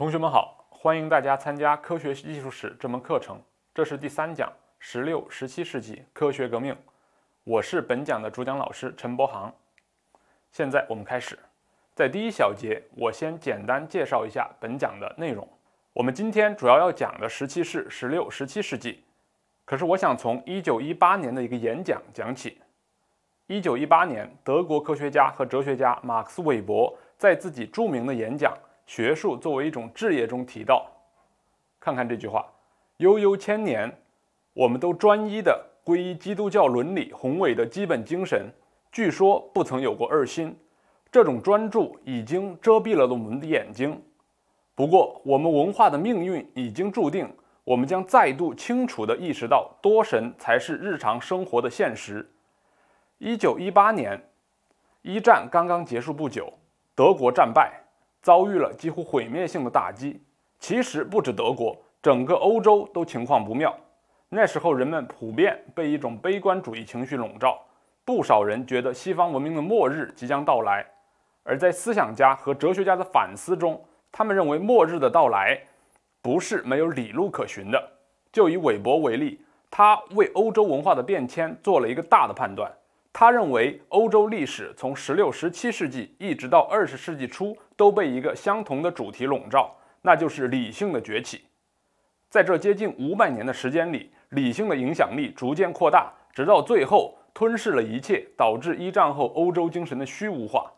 同学们好，欢迎大家参加《科学技术史》这门课程，这是第三讲，十六、十七世纪科学革命。我是本讲的主讲老师陈博航。现在我们开始，在第一小节，我先简单介绍一下本讲的内容。我们今天主要要讲的十七世、十六、十七世纪，可是我想从一九一八年的一个演讲讲起。一九一八年，德国科学家和哲学家马克思韦伯在自己著名的演讲。学术作为一种职业中提到，看看这句话：“悠悠千年，我们都专一的皈依基督教伦理宏伟的基本精神。据说不曾有过二心。这种专注已经遮蔽了我们的眼睛。不过，我们文化的命运已经注定，我们将再度清楚地意识到，多神才是日常生活的现实。”一九一八年，一战刚刚结束不久，德国战败。遭遇了几乎毁灭性的打击。其实不止德国，整个欧洲都情况不妙。那时候，人们普遍被一种悲观主义情绪笼罩，不少人觉得西方文明的末日即将到来。而在思想家和哲学家的反思中，他们认为末日的到来不是没有理路可循的。就以韦伯为例，他为欧洲文化的变迁做了一个大的判断。他认为，欧洲历史从十六、十七世纪一直到二十世纪初，都被一个相同的主题笼罩，那就是理性的崛起。在这接近五百年的时间里，理性的影响力逐渐扩大，直到最后吞噬了一切，导致一战后欧洲精神的虚无化。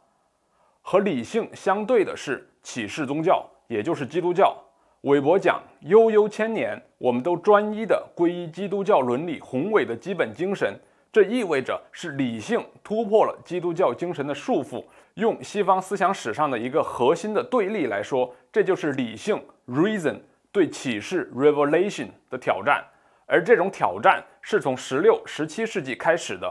和理性相对的是启示宗教，也就是基督教。韦伯讲：“悠悠千年，我们都专一地皈依基督教伦理，宏伟的基本精神。”这意味着是理性突破了基督教精神的束缚。用西方思想史上的一个核心的对立来说，这就是理性 （reason） 对启示 （revelation） 的挑战。而这种挑战是从十六、十七世纪开始的。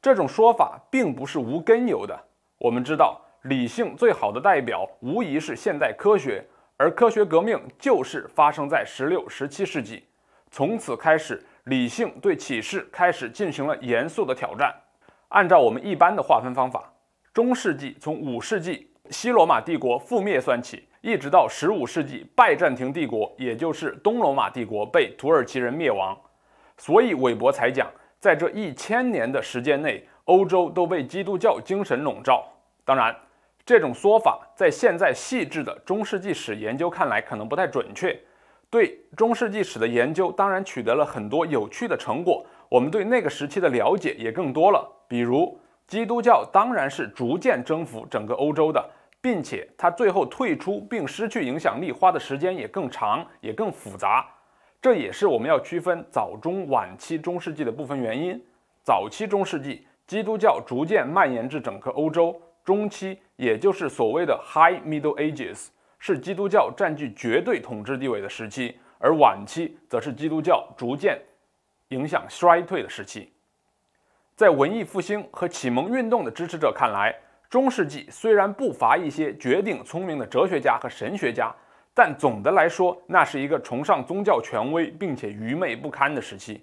这种说法并不是无根由的。我们知道，理性最好的代表无疑是现代科学，而科学革命就是发生在十六、十七世纪。从此开始。理性对启示开始进行了严肃的挑战。按照我们一般的划分方法，中世纪从五世纪西罗马帝国覆灭算起，一直到十五世纪拜占庭帝国，也就是东罗马帝国被土耳其人灭亡。所以韦伯才讲，在这一千年的时间内，欧洲都被基督教精神笼罩。当然，这种说法在现在细致的中世纪史研究看来，可能不太准确。对中世纪史的研究当然取得了很多有趣的成果，我们对那个时期的了解也更多了。比如，基督教当然是逐渐征服整个欧洲的，并且它最后退出并失去影响力，花的时间也更长，也更复杂。这也是我们要区分早、中、晚期中世纪的部分原因。早期中世纪，基督教逐渐蔓延至整个欧洲；中期，也就是所谓的 High Middle Ages。是基督教占据绝对统治地位的时期，而晚期则是基督教逐渐影响衰退的时期。在文艺复兴和启蒙运动的支持者看来，中世纪虽然不乏一些绝顶聪明的哲学家和神学家，但总的来说，那是一个崇尚宗教权威并且愚昧不堪的时期。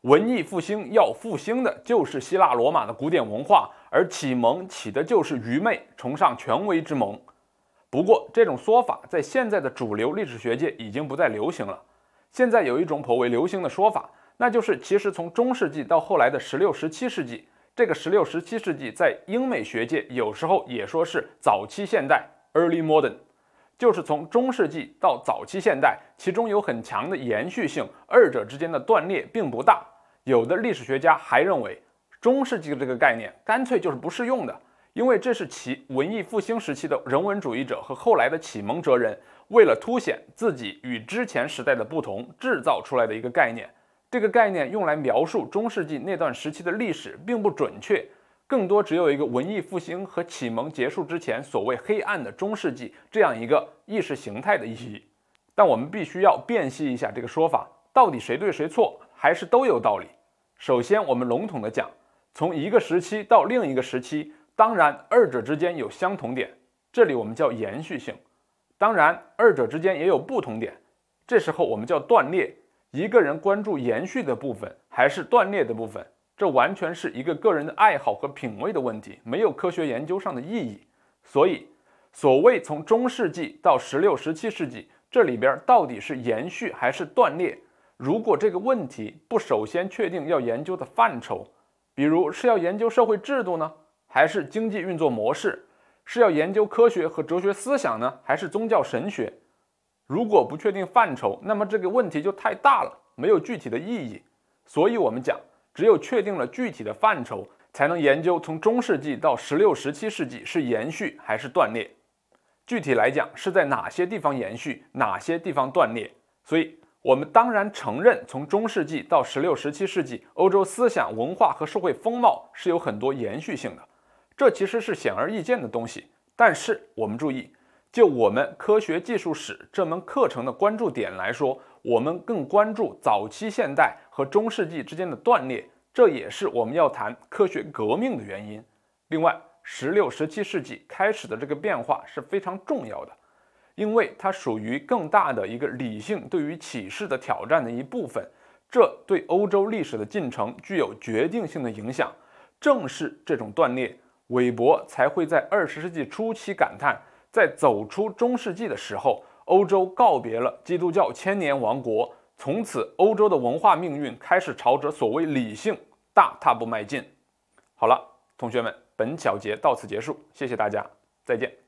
文艺复兴要复兴的就是希腊罗马的古典文化，而启蒙起的就是愚昧，崇尚权威之盟。不过，这种说法在现在的主流历史学界已经不再流行了。现在有一种颇为流行的说法，那就是其实从中世纪到后来的十六、十七世纪，这个十六、十七世纪在英美学界有时候也说是早期现代 （early modern），就是从中世纪到早期现代，其中有很强的延续性，二者之间的断裂并不大。有的历史学家还认为，中世纪这个概念干脆就是不适用的。因为这是其文艺复兴时期的人文主义者和后来的启蒙哲人为了凸显自己与之前时代的不同，制造出来的一个概念。这个概念用来描述中世纪那段时期的历史并不准确，更多只有一个文艺复兴和启蒙结束之前所谓黑暗的中世纪这样一个意识形态的意义。但我们必须要辨析一下这个说法到底谁对谁错，还是都有道理。首先，我们笼统的讲，从一个时期到另一个时期。当然，二者之间有相同点，这里我们叫延续性。当然，二者之间也有不同点，这时候我们叫断裂。一个人关注延续的部分还是断裂的部分，这完全是一个个人的爱好和品味的问题，没有科学研究上的意义。所以，所谓从中世纪到十六、十七世纪，这里边到底是延续还是断裂？如果这个问题不首先确定要研究的范畴，比如是要研究社会制度呢？还是经济运作模式，是要研究科学和哲学思想呢，还是宗教神学？如果不确定范畴，那么这个问题就太大了，没有具体的意义。所以，我们讲，只有确定了具体的范畴，才能研究从中世纪到十六、十七世纪是延续还是断裂。具体来讲，是在哪些地方延续，哪些地方断裂？所以，我们当然承认，从中世纪到十六、十七世纪，欧洲思想文化和社会风貌是有很多延续性的。这其实是显而易见的东西，但是我们注意，就我们科学技术史这门课程的关注点来说，我们更关注早期现代和中世纪之间的断裂，这也是我们要谈科学革命的原因。另外，十六、十七世纪开始的这个变化是非常重要的，因为它属于更大的一个理性对于启示的挑战的一部分，这对欧洲历史的进程具有决定性的影响。正是这种断裂。韦伯才会在二十世纪初期感叹，在走出中世纪的时候，欧洲告别了基督教千年王国，从此欧洲的文化命运开始朝着所谓理性大踏步迈进。好了，同学们，本小节到此结束，谢谢大家，再见。